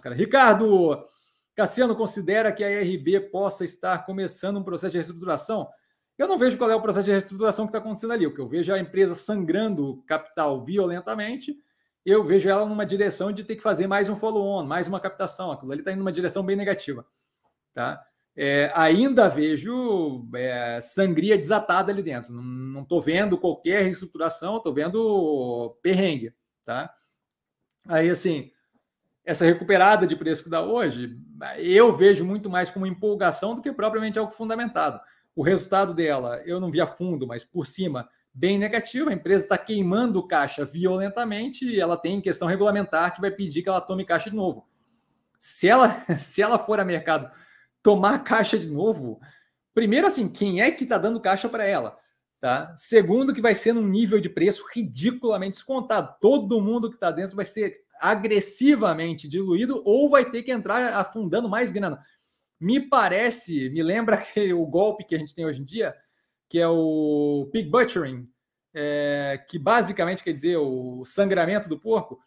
cara. Ricardo, Cassiano considera que a RB possa estar começando um processo de reestruturação? Eu não vejo qual é o processo de reestruturação que está acontecendo ali. O que eu vejo é a empresa sangrando capital violentamente. Eu vejo ela numa direção de ter que fazer mais um follow-on, mais uma captação. Aquilo ali está indo numa direção bem negativa. Tá? É, ainda vejo é, sangria desatada ali dentro. Não estou vendo qualquer reestruturação, estou vendo perrengue. Tá? Aí, assim, essa recuperada de preço que dá hoje, eu vejo muito mais como empolgação do que propriamente algo fundamentado. O resultado dela, eu não vi a fundo, mas por cima, bem negativo. A empresa está queimando caixa violentamente e ela tem questão regulamentar que vai pedir que ela tome caixa de novo. Se ela, se ela for a mercado tomar caixa de novo, primeiro assim, quem é que está dando caixa para ela? Tá? Segundo, que vai ser num nível de preço ridiculamente descontado. Todo mundo que está dentro vai ser agressivamente diluído ou vai ter que entrar afundando mais grana. Me parece, me lembra que o golpe que a gente tem hoje em dia, que é o pig butchering, é, que basicamente quer dizer o sangramento do porco,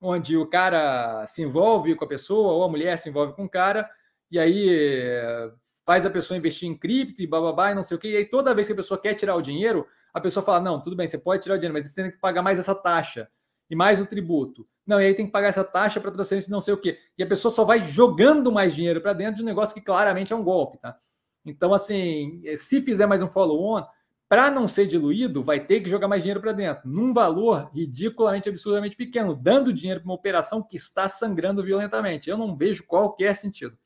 onde o cara se envolve com a pessoa ou a mulher se envolve com o cara e aí é, faz a pessoa investir em cripto e bababá e não sei o que. E aí toda vez que a pessoa quer tirar o dinheiro, a pessoa fala: não, tudo bem, você pode tirar o dinheiro, mas você tem que pagar mais essa taxa e mais o tributo não, e aí tem que pagar essa taxa para transferência não sei o quê. E a pessoa só vai jogando mais dinheiro para dentro de um negócio que claramente é um golpe, tá? Então, assim, eh, se fizer mais um follow-on, para não ser diluído, vai ter que jogar mais dinheiro para dentro, num valor ridiculamente, absurdamente pequeno, dando dinheiro para uma operação que está sangrando violentamente. Eu não vejo qualquer sentido.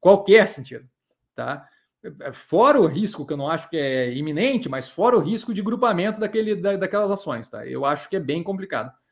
Qualquer sentido, tá? Eh, fora o risco, que eu não acho que é iminente, mas fora o risco de grupamento daquele, da, daquelas ações, tá? Eu acho que é bem complicado.